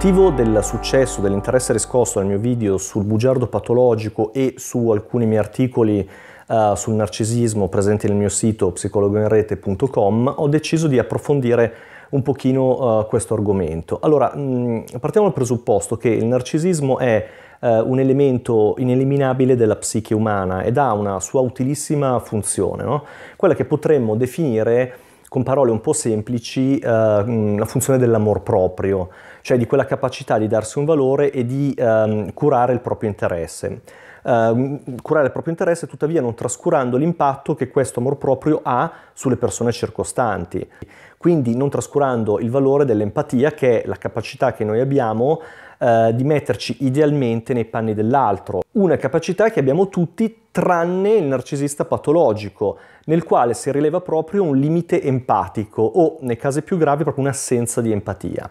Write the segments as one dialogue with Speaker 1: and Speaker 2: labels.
Speaker 1: motivo del successo, dell'interesse riscosso al mio video sul bugiardo patologico e su alcuni miei articoli uh, sul narcisismo presenti nel mio sito psicologoinrete.com, ho deciso di approfondire un pochino uh, questo argomento. Allora, mh, mm, partiamo dal presupposto che il narcisismo è uh, un elemento ineliminabile della psiche umana ed ha una sua utilissima funzione, no? quella che potremmo definire con parole un po' semplici, eh, la funzione dell'amor proprio, cioè di quella capacità di darsi un valore e di eh, curare il proprio interesse. Eh, curare il proprio interesse tuttavia non trascurando l'impatto che questo amor proprio ha sulle persone circostanti, quindi non trascurando il valore dell'empatia che è la capacità che noi abbiamo eh, di metterci idealmente nei panni dell'altro. Una capacità che abbiamo tutti tranne il narcisista patologico, nel quale si rileva proprio un limite empatico o, nei casi più gravi, proprio un'assenza di empatia.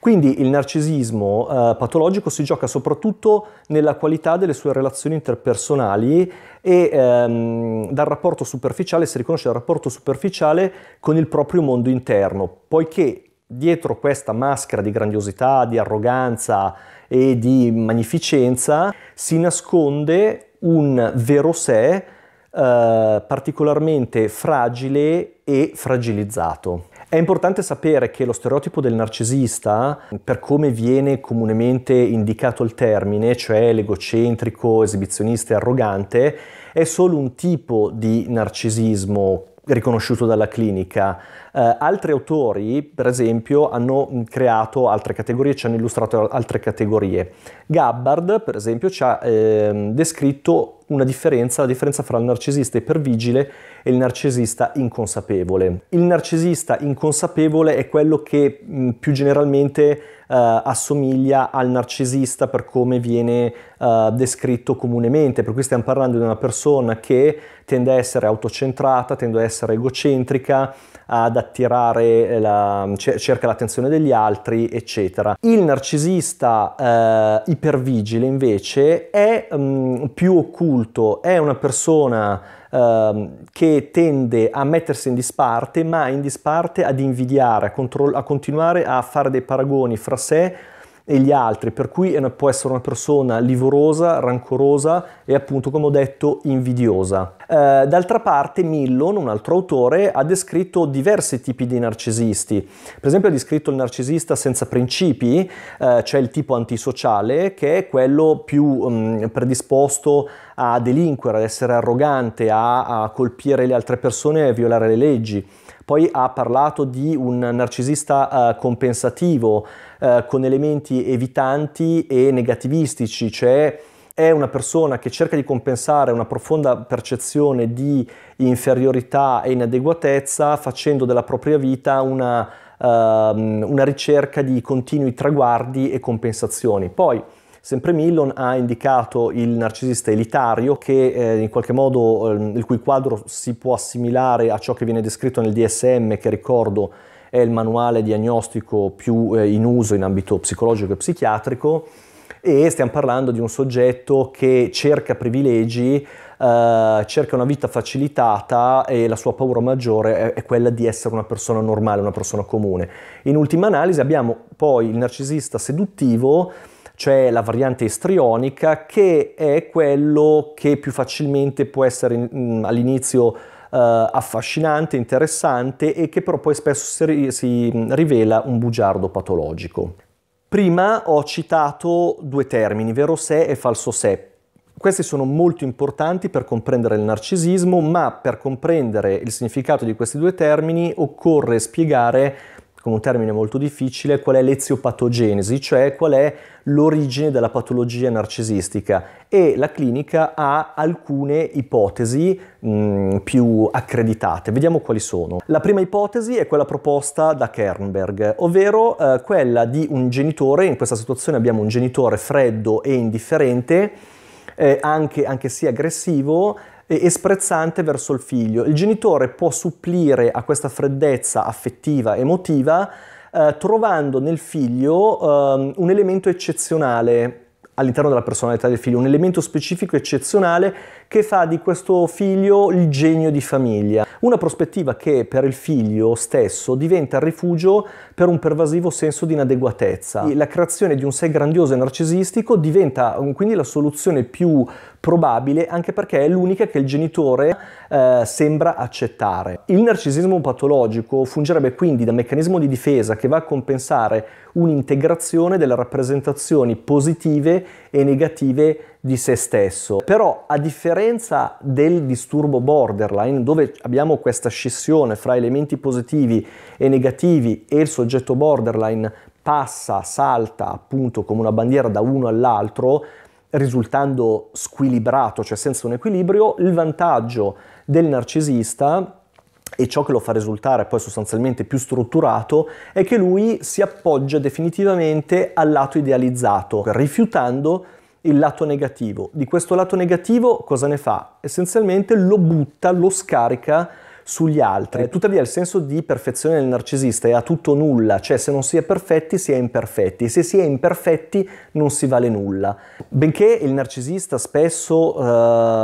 Speaker 1: Quindi il narcisismo eh, patologico si gioca soprattutto nella qualità delle sue relazioni interpersonali e ehm, dal rapporto superficiale si riconosce dal rapporto superficiale con il proprio mondo interno, poiché dietro questa maschera di grandiosità, di arroganza e di magnificenza si nasconde un vero sé eh, particolarmente fragile e fragilizzato. È importante sapere che lo stereotipo del narcisista, per come viene comunemente indicato il termine, cioè l'egocentrico, esibizionista e arrogante, è solo un tipo di narcisismo riconosciuto dalla clinica. Eh, altri autori, per esempio, hanno mm, creato altre categorie, ci hanno illustrato altre categorie. Gabbard, per esempio, ci ha eh, descritto una differenza, la differenza fra il narcisista ipervigile e il narcisista inconsapevole. Il narcisista inconsapevole è quello che mh, mm, più generalmente eh, assomiglia al narcisista per come viene eh, descritto comunemente, per cui stiamo parlando di una persona che tende a essere autocentrata, tende a essere egocentrica, ad attirare, la, cerca l'attenzione degli altri, eccetera. Il narcisista eh, ipervigile invece è mh, mm, più occulto, è una persona ehm, che tende a mettersi in disparte, ma in disparte ad invidiare, a, a continuare a fare dei paragoni fra sé e gli altri, per cui può essere una persona livorosa, rancorosa e appunto, come ho detto, invidiosa. Eh, d'altra parte Millon, un altro autore, ha descritto diversi tipi di narcisisti. Per esempio ha descritto il narcisista senza principi, eh, cioè il tipo antisociale, che è quello più mh, mm, predisposto a delinquere, ad essere arrogante, a, a colpire le altre persone e a violare le leggi poi ha parlato di un narcisista eh, compensativo eh, con elementi evitanti e negativistici, cioè è una persona che cerca di compensare una profonda percezione di inferiorità e inadeguatezza facendo della propria vita una, ehm, una ricerca di continui traguardi e compensazioni. Poi, Sempre Millon ha indicato il narcisista elitario che eh, in qualche modo eh, il cui quadro si può assimilare a ciò che viene descritto nel DSM che ricordo è il manuale diagnostico più eh, in uso in ambito psicologico e psichiatrico e stiamo parlando di un soggetto che cerca privilegi, eh, cerca una vita facilitata e la sua paura maggiore è, è, quella di essere una persona normale, una persona comune. In ultima analisi abbiamo poi il narcisista seduttivo c'è la variante istrionica che è quello che più facilmente può essere in, mm, all'inizio Uh, affascinante, interessante e che però poi spesso si, si, mm, rivela un bugiardo patologico. Prima ho citato due termini, vero sé e falso sé. Questi sono molto importanti per comprendere il narcisismo, ma per comprendere il significato di questi due termini occorre spiegare con un termine molto difficile, qual è l'eziopatogenesi, cioè qual è l'origine della patologia narcisistica e la clinica ha alcune ipotesi mh, mm, più accreditate. Vediamo quali sono. La prima ipotesi è quella proposta da Kernberg, ovvero eh, quella di un genitore, in questa situazione abbiamo un genitore freddo e indifferente, eh, anche, anche se aggressivo, e sprezzante verso il figlio. Il genitore può supplire a questa freddezza affettiva, emotiva, eh, trovando nel figlio eh, un elemento eccezionale all'interno della personalità del figlio, un elemento specifico eccezionale che fa di questo figlio il genio di famiglia. Una prospettiva che per il figlio stesso diventa rifugio per un pervasivo senso di inadeguatezza. La creazione di un sé grandioso e narcisistico diventa quindi la soluzione più probabile anche perché è l'unica che il genitore eh, sembra accettare. Il narcisismo patologico fungerebbe quindi da meccanismo di difesa che va a compensare un'integrazione delle rappresentazioni positive e negative di se stesso. Però a differenza del disturbo borderline, dove abbiamo questa scissione fra elementi positivi e negativi e il soggetto borderline passa, salta appunto come una bandiera da uno all'altro, risultando squilibrato, cioè senza un equilibrio, il vantaggio del narcisista e ciò che lo fa risultare poi sostanzialmente più strutturato è che lui si appoggia definitivamente al lato idealizzato, rifiutando il lato negativo. Di questo lato negativo cosa ne fa? Essenzialmente lo butta, lo scarica sugli altri. Tuttavia il senso di perfezione del narcisista è a tutto nulla, cioè se non si è perfetti si è imperfetti e se si è imperfetti non si vale nulla. Benché il narcisista spesso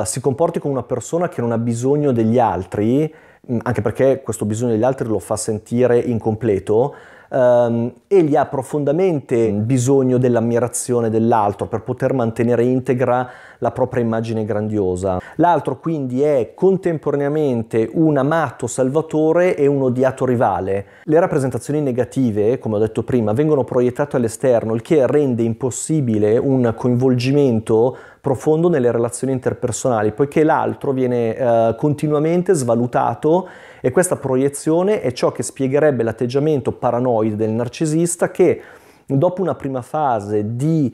Speaker 1: eh, si comporti come una persona che non ha bisogno degli altri, mm, anche perché questo bisogno degli altri lo fa sentire incompleto, ehm, egli ha profondamente bisogno dell'ammirazione dell'altro per poter mantenere integra la propria immagine grandiosa. L'altro quindi è contemporaneamente un amato salvatore e un odiato rivale. Le rappresentazioni negative, come ho detto prima, vengono proiettate all'esterno, il che rende impossibile un coinvolgimento profondo nelle relazioni interpersonali, poiché l'altro viene eh, continuamente svalutato e questa proiezione è ciò che spiegherebbe l'atteggiamento paranoide del narcisista che dopo una prima fase di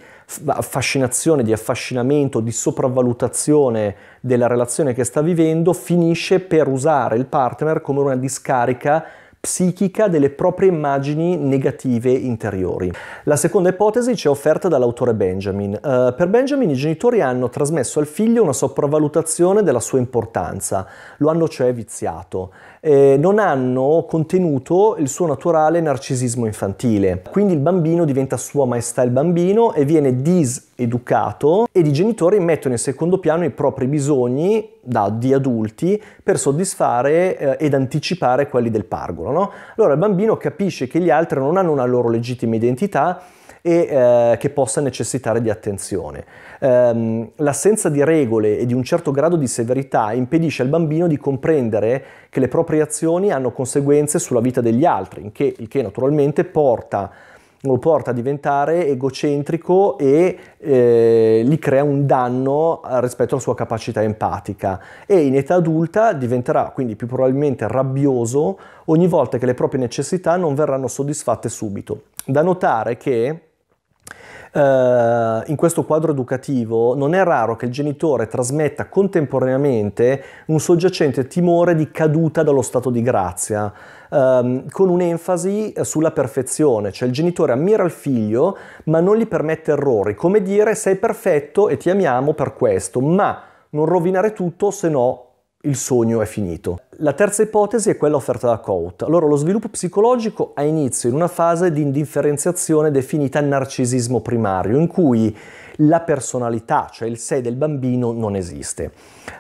Speaker 1: affascinazione, di affascinamento, di sopravvalutazione della relazione che sta vivendo, finisce per usare il partner come una discarica psichica delle proprie immagini negative interiori. La seconda ipotesi ci è offerta dall'autore Benjamin. Uh, per Benjamin i genitori hanno trasmesso al figlio una sopravvalutazione della sua importanza, lo hanno cioè viziato, eh, non hanno contenuto il suo naturale narcisismo infantile. Quindi il bambino diventa sua maestà il bambino e viene diseducato ed i genitori mettono in secondo piano i propri bisogni da, di adulti per soddisfare eh, ed anticipare quelli del pargolo loro. No? Allora il bambino capisce che gli altri non hanno una loro legittima identità e eh, che possa necessitare di attenzione. Ehm, l'assenza di regole e di un certo grado di severità impedisce al bambino di comprendere che le proprie azioni hanno conseguenze sulla vita degli altri, il che, il che naturalmente porta a lo porta a diventare egocentrico e eh, gli crea un danno rispetto alla sua capacità empatica e in età adulta diventerà quindi più probabilmente rabbioso ogni volta che le proprie necessità non verranno soddisfatte subito. Da notare che eh, in questo quadro educativo non è raro che il genitore trasmetta contemporaneamente un soggiacente timore di caduta dallo stato di grazia, ehm, con un'enfasi eh, sulla perfezione, cioè il genitore ammira il figlio ma non gli permette errori, come dire sei perfetto e ti amiamo per questo, ma non rovinare tutto se no il sogno è finito. La terza ipotesi è quella offerta da Cout. Allora, lo sviluppo psicologico ha inizio in una fase di indifferenziazione definita narcisismo primario, in cui la personalità, cioè il sé del bambino, non esiste.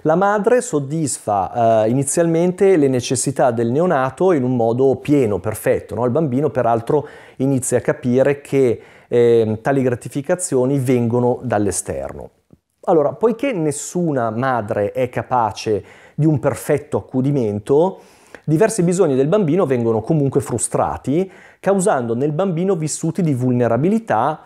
Speaker 1: La madre soddisfa eh, inizialmente le necessità del neonato in un modo pieno, perfetto. No? Il bambino, peraltro, inizia a capire che eh, tali gratificazioni vengono dall'esterno. Allora, poiché nessuna madre è capace di un perfetto accudimento, diversi bisogni del bambino vengono comunque frustrati, causando nel bambino vissuti di vulnerabilità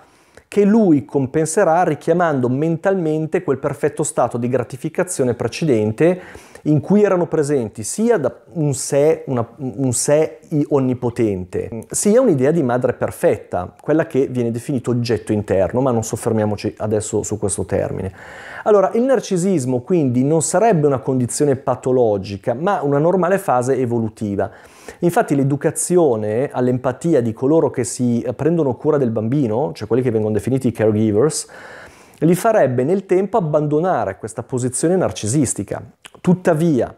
Speaker 1: che lui compenserà richiamando mentalmente quel perfetto stato di gratificazione precedente in cui erano presenti sia un sé, una, un sé onnipotente, sia un'idea di madre perfetta, quella che viene definita oggetto interno, ma non soffermiamoci adesso su questo termine. Allora, il narcisismo quindi non sarebbe una condizione patologica, ma una normale fase evolutiva. Infatti l'educazione all'empatia di coloro che si prendono cura del bambino, cioè quelli che vengono definiti definiti caregivers, li farebbe nel tempo abbandonare questa posizione narcisistica. Tuttavia,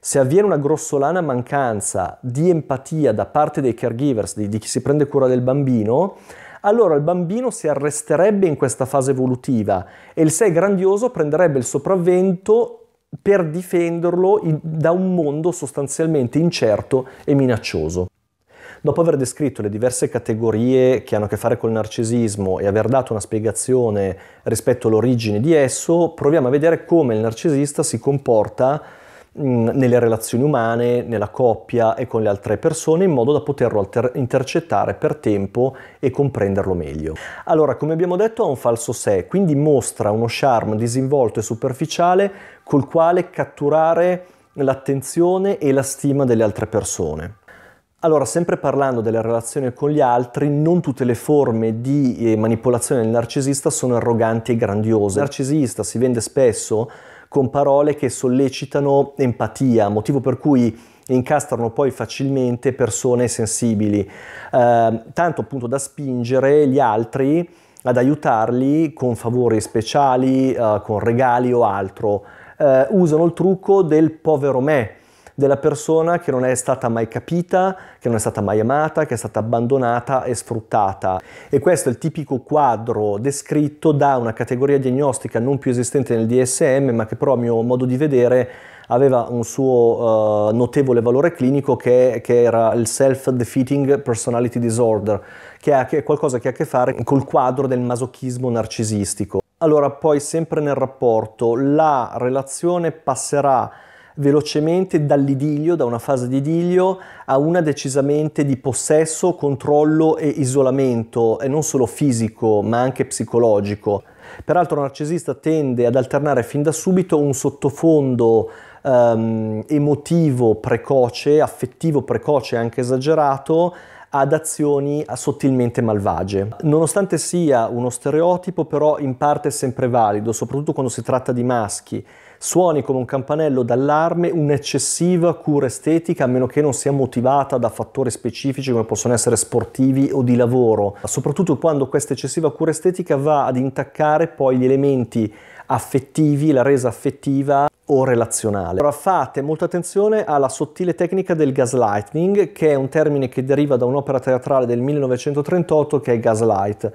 Speaker 1: se avviene una grossolana mancanza di empatia da parte dei caregivers, di, di chi si prende cura del bambino, allora il bambino si arresterebbe in questa fase evolutiva e il sé grandioso prenderebbe il sopravvento per difenderlo da un mondo sostanzialmente incerto e minaccioso. Dopo aver descritto le diverse categorie che hanno a che fare col narcisismo e aver dato una spiegazione rispetto all'origine di esso, proviamo a vedere come il narcisista si comporta mm, nelle relazioni umane, nella coppia e con le altre persone in modo da poterlo alter- intercettare per tempo e comprenderlo meglio. Allora, come abbiamo detto, ha un falso sé, quindi mostra uno charme disinvolto e superficiale col quale catturare l'attenzione e la stima delle altre persone. Allora, sempre parlando della relazione con gli altri, non tutte le forme di eh, manipolazione del narcisista sono arroganti e grandiose. Il narcisista si vende spesso con parole che sollecitano empatia, motivo per cui incastrano poi facilmente persone sensibili, eh, tanto appunto da spingere gli altri ad aiutarli con favori speciali, eh, con regali o altro. Eh, usano il trucco del povero me, della persona che non è stata mai capita, che non è stata mai amata, che è stata abbandonata e sfruttata. E questo è il tipico quadro descritto da una categoria diagnostica non più esistente nel DSM, ma che però a mio modo di vedere aveva un suo uh, notevole valore clinico che, che era il self-defeating personality disorder, che è, che, qualcosa che ha a che fare col quadro del masochismo narcisistico. Allora, poi sempre nel rapporto, la relazione passerà velocemente dall'idilio, da una fase di idilio, a una decisamente di possesso, controllo e isolamento, e non solo fisico, ma anche psicologico. Peraltro il narcisista tende ad alternare fin da subito un sottofondo um, emotivo precoce, affettivo precoce, anche esagerato, ad azioni sottilmente malvagie. Nonostante sia uno stereotipo, però in parte è sempre valido, soprattutto quando si tratta di maschi, suoni come un campanello d'allarme un'eccessiva cura estetica, a meno che non sia motivata da fattori specifici come possono essere sportivi o di lavoro, soprattutto quando questa eccessiva cura estetica va ad intaccare poi gli elementi affettivi, la resa affettiva o relazionale. Ora fate molta attenzione alla sottile tecnica del gaslighting, che è un termine che deriva da un'opera teatrale del 1938 che è Gaslight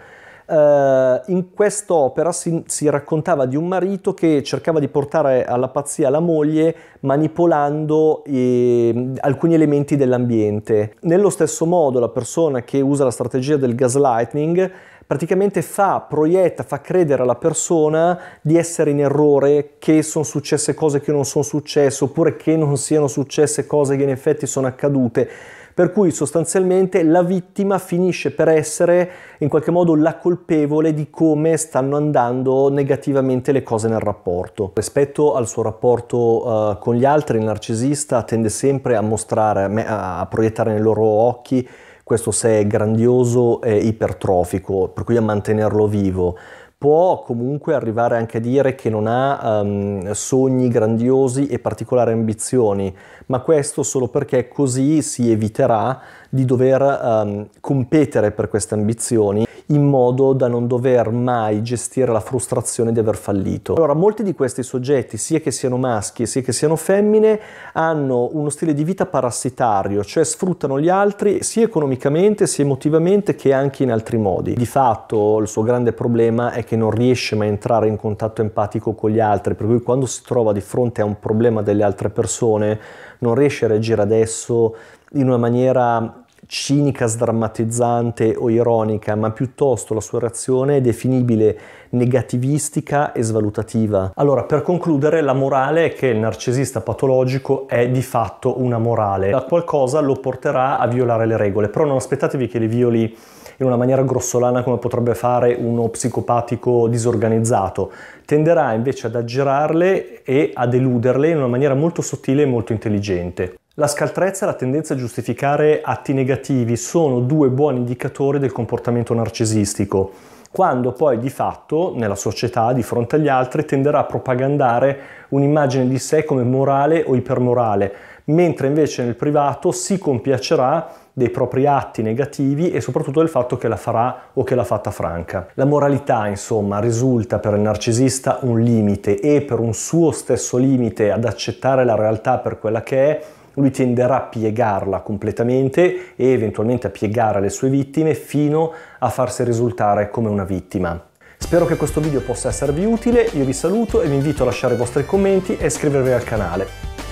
Speaker 1: eh, in quest'opera si, si raccontava di un marito che cercava di portare alla pazzia la moglie manipolando eh, alcuni elementi dell'ambiente. Nello stesso modo la persona che usa la strategia del gaslighting praticamente fa, proietta, fa credere alla persona di essere in errore, che sono successe cose che non sono successe, oppure che non siano successe cose che in effetti sono accadute per cui sostanzialmente la vittima finisce per essere in qualche modo la colpevole di come stanno andando negativamente le cose nel rapporto. Rispetto al suo rapporto uh, con gli altri, il narcisista tende sempre a mostrare, a, a proiettare nei loro occhi questo sé grandioso e ipertrofico, per cui a mantenerlo vivo può comunque arrivare anche a dire che non ha um, sogni grandiosi e particolari ambizioni, ma questo solo perché così si eviterà di dover um, competere per queste ambizioni in modo da non dover mai gestire la frustrazione di aver fallito. Allora, molti di questi soggetti, sia che siano maschi sia che siano femmine, hanno uno stile di vita parassitario, cioè sfruttano gli altri sia economicamente sia emotivamente che anche in altri modi. Di fatto il suo grande problema è che non riesce mai a entrare in contatto empatico con gli altri, per cui quando si trova di fronte a un problema delle altre persone non riesce a reagire adesso in una maniera cinica, sdrammatizzante o ironica, ma piuttosto la sua reazione è definibile negativistica e svalutativa. Allora, per concludere, la morale è che il narcisista patologico è di fatto una morale. Da qualcosa lo porterà a violare le regole, però non aspettatevi che le violi in una maniera grossolana come potrebbe fare uno psicopatico disorganizzato. Tenderà invece ad aggirarle e ad eluderle in una maniera molto sottile e molto intelligente. La scaltrezza e la tendenza a giustificare atti negativi sono due buoni indicatori del comportamento narcisistico, quando poi di fatto nella società di fronte agli altri tenderà a propagandare un'immagine di sé come morale o ipermorale, mentre invece nel privato si compiacerà dei propri atti negativi e soprattutto del fatto che la farà o che l'ha fatta franca. La moralità, insomma, risulta per il narcisista un limite e per un suo stesso limite ad accettare la realtà per quella che è, lui tenderà a piegarla completamente e eventualmente a piegare le sue vittime fino a farsi risultare come una vittima. Spero che questo video possa esservi utile, io vi saluto e vi invito a lasciare i vostri commenti e iscrivervi al canale.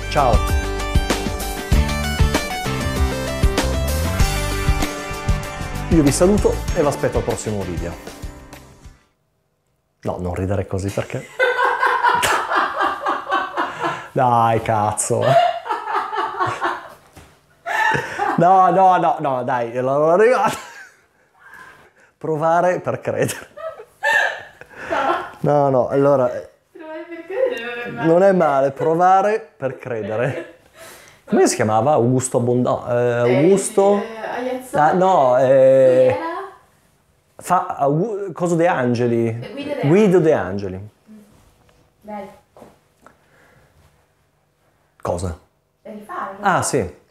Speaker 1: Ciao! Io vi saluto e vi aspetto al prossimo video. No, non ridere così perché... Dai, cazzo! No, no, no, no, dai, l'ho arrivata. Provare per credere. No, no, allora... Eh, provare per credere non è male. provare per credere. Come si chiamava? Augusto Abbondanza? Eh, eh, Augusto? Eh, ah, no, eh... Fa, Augusto, Coso De Angeli. Eh, Guido De, Angeli. Mm. Bello. Cosa? Devi farlo. Ah, sì.